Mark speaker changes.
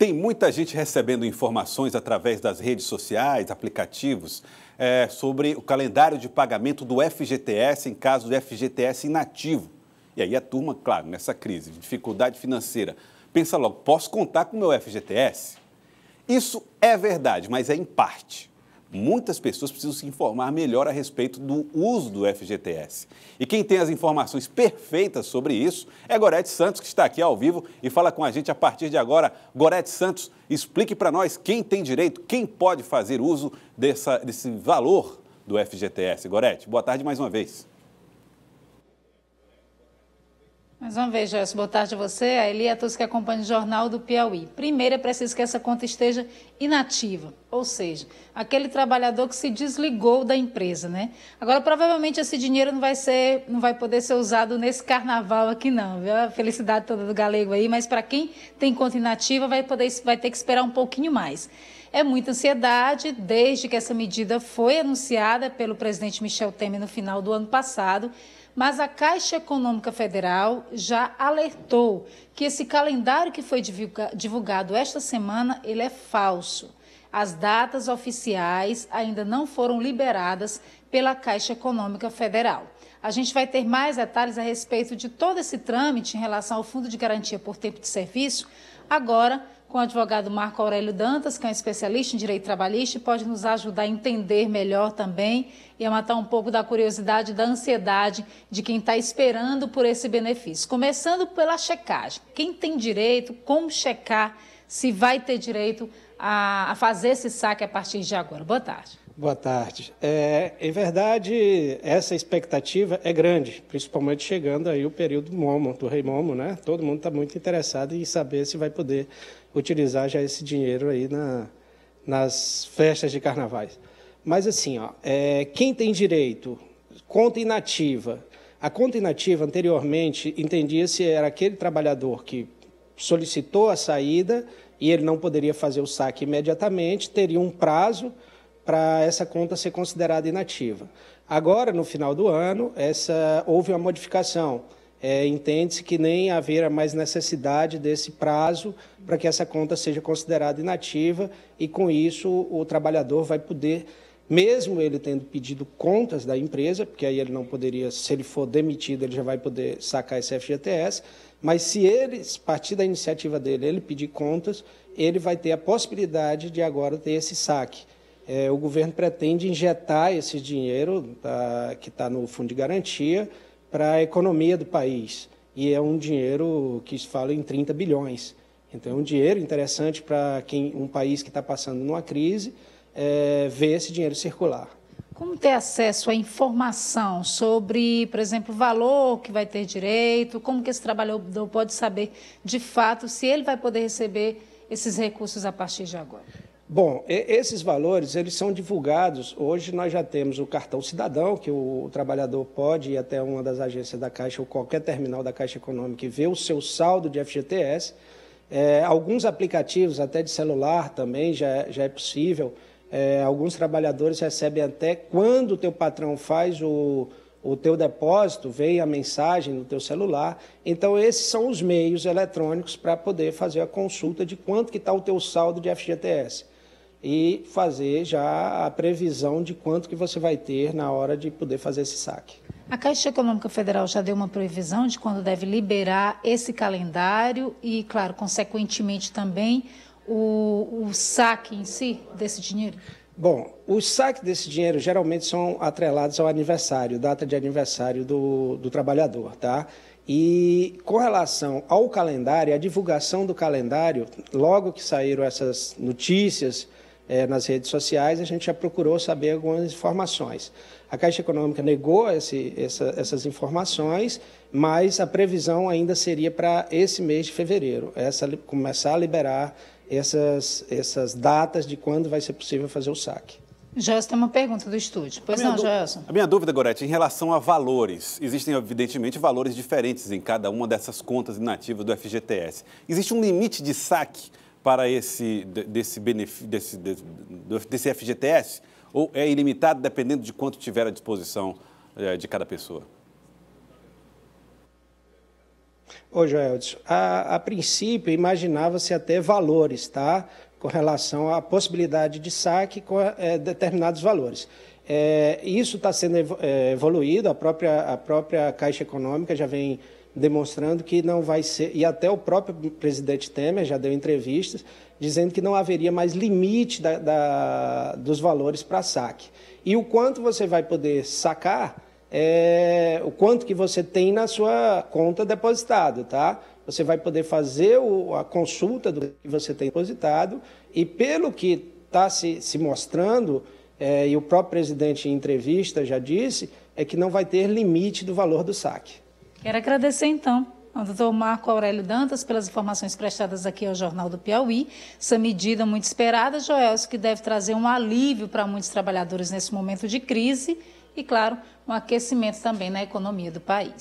Speaker 1: Tem muita gente recebendo informações através das redes sociais, aplicativos, é, sobre o calendário de pagamento do FGTS em caso do FGTS inativo. E aí a turma, claro, nessa crise dificuldade financeira, pensa logo: posso contar com o meu FGTS? Isso é verdade, mas é em parte muitas pessoas precisam se informar melhor a respeito do uso do FGTS. E quem tem as informações perfeitas sobre isso é Gorete Santos, que está aqui ao vivo e fala com a gente a partir de agora. Gorete Santos, explique para nós quem tem direito, quem pode fazer uso dessa, desse valor do FGTS. Gorete, boa tarde mais uma vez.
Speaker 2: Mais uma vez, Joyce, boa tarde a você, a Eli a todos que acompanham o Jornal do Piauí. Primeiro, é preciso que essa conta esteja inativa, ou seja, aquele trabalhador que se desligou da empresa, né? Agora, provavelmente, esse dinheiro não vai ser, não vai poder ser usado nesse carnaval aqui, não, viu? A felicidade toda do galego aí, mas para quem tem conta inativa, vai, poder, vai ter que esperar um pouquinho mais. É muita ansiedade desde que essa medida foi anunciada pelo presidente Michel Temer no final do ano passado, mas a Caixa Econômica Federal já alertou que esse calendário que foi divulgado esta semana, ele é falso. As datas oficiais ainda não foram liberadas pela Caixa Econômica Federal. A gente vai ter mais detalhes a respeito de todo esse trâmite em relação ao Fundo de Garantia por Tempo de Serviço agora com o advogado Marco Aurélio Dantas, que é um especialista em direito trabalhista e pode nos ajudar a entender melhor também e a matar um pouco da curiosidade, da ansiedade de quem está esperando por esse benefício. Começando pela checagem. Quem tem direito, como checar se vai ter direito a, a fazer esse saque a partir de agora? Boa tarde.
Speaker 3: Boa tarde. É, em verdade, essa expectativa é grande, principalmente chegando aí o período Momo, do Rei Momo, né? Todo mundo está muito interessado em saber se vai poder utilizar já esse dinheiro aí na, nas festas de carnavais. Mas assim, ó, é, quem tem direito? Conta inativa. A conta inativa, anteriormente, entendia-se era aquele trabalhador que solicitou a saída e ele não poderia fazer o saque imediatamente, teria um prazo para essa conta ser considerada inativa. Agora, no final do ano, essa, houve uma modificação. É, Entende-se que nem haverá mais necessidade desse prazo para que essa conta seja considerada inativa e, com isso, o trabalhador vai poder, mesmo ele tendo pedido contas da empresa, porque aí ele não poderia, se ele for demitido, ele já vai poder sacar esse FGTS, mas se ele, a partir da iniciativa dele, ele pedir contas, ele vai ter a possibilidade de agora ter esse saque é, o governo pretende injetar esse dinheiro tá, que está no fundo de garantia para a economia do país. E é um dinheiro que se fala em 30 bilhões. Então, é um dinheiro interessante para quem um país que está passando numa crise é, ver esse dinheiro circular.
Speaker 2: Como ter acesso à informação sobre, por exemplo, o valor que vai ter direito? Como que esse trabalhador pode saber, de fato, se ele vai poder receber esses recursos a partir de agora?
Speaker 3: Bom, esses valores eles são divulgados. Hoje nós já temos o cartão cidadão, que o trabalhador pode ir até uma das agências da Caixa ou qualquer terminal da Caixa Econômica e ver o seu saldo de FGTS. É, alguns aplicativos, até de celular também, já, já é possível. É, alguns trabalhadores recebem até quando o teu patrão faz o, o teu depósito, vem a mensagem no teu celular. Então, esses são os meios eletrônicos para poder fazer a consulta de quanto que está o teu saldo de FGTS e fazer já a previsão de quanto que você vai ter na hora de poder fazer esse saque.
Speaker 2: A Caixa Econômica Federal já deu uma previsão de quando deve liberar esse calendário e, claro, consequentemente também o, o saque em si desse dinheiro?
Speaker 3: Bom, os saques desse dinheiro geralmente são atrelados ao aniversário, data de aniversário do, do trabalhador, tá? E com relação ao calendário, a divulgação do calendário, logo que saíram essas notícias, é, nas redes sociais, a gente já procurou saber algumas informações. A Caixa Econômica negou esse, essa, essas informações, mas a previsão ainda seria para esse mês de fevereiro, essa, começar a liberar essas, essas datas de quando vai ser possível fazer o saque.
Speaker 2: Jéssica tem uma pergunta do estúdio. Pois não, Jéssica
Speaker 1: A minha dúvida, Gorete, em relação a valores. Existem, evidentemente, valores diferentes em cada uma dessas contas inativas do FGTS. Existe um limite de saque para esse, desse, benefício, desse, desse FGTS? Ou é ilimitado dependendo de quanto tiver à disposição é, de cada pessoa?
Speaker 3: Ô, Joeldes, a, a princípio imaginava-se até valores, tá? Com relação à possibilidade de saque com é, determinados valores. É, isso está sendo é, evoluído, a própria, a própria Caixa Econômica já vem demonstrando que não vai ser, e até o próprio presidente Temer já deu entrevistas dizendo que não haveria mais limite da, da, dos valores para saque. E o quanto você vai poder sacar é o quanto que você tem na sua conta depositado, tá? Você vai poder fazer o, a consulta do que você tem depositado e pelo que está se, se mostrando, é, e o próprio presidente em entrevista já disse, é que não vai ter limite do valor do saque.
Speaker 2: Quero agradecer então ao doutor Marco Aurélio Dantas pelas informações prestadas aqui ao Jornal do Piauí. Essa medida muito esperada, Joelso, que deve trazer um alívio para muitos trabalhadores nesse momento de crise e, claro, um aquecimento também na economia do país.